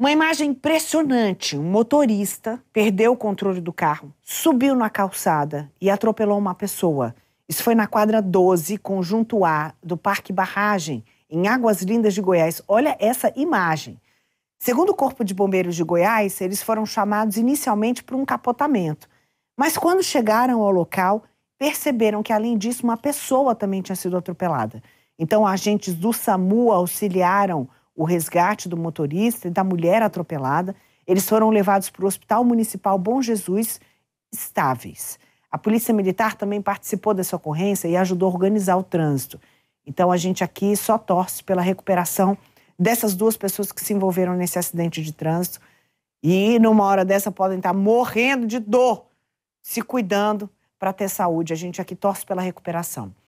Uma imagem impressionante. Um motorista perdeu o controle do carro, subiu na calçada e atropelou uma pessoa. Isso foi na quadra 12, conjunto A, do Parque Barragem, em Águas Lindas de Goiás. Olha essa imagem. Segundo o Corpo de Bombeiros de Goiás, eles foram chamados inicialmente para um capotamento. Mas quando chegaram ao local, perceberam que, além disso, uma pessoa também tinha sido atropelada. Então, agentes do SAMU auxiliaram o resgate do motorista e da mulher atropelada. Eles foram levados para o Hospital Municipal Bom Jesus estáveis. A Polícia Militar também participou dessa ocorrência e ajudou a organizar o trânsito. Então a gente aqui só torce pela recuperação dessas duas pessoas que se envolveram nesse acidente de trânsito e numa hora dessa podem estar morrendo de dor, se cuidando para ter saúde. A gente aqui torce pela recuperação.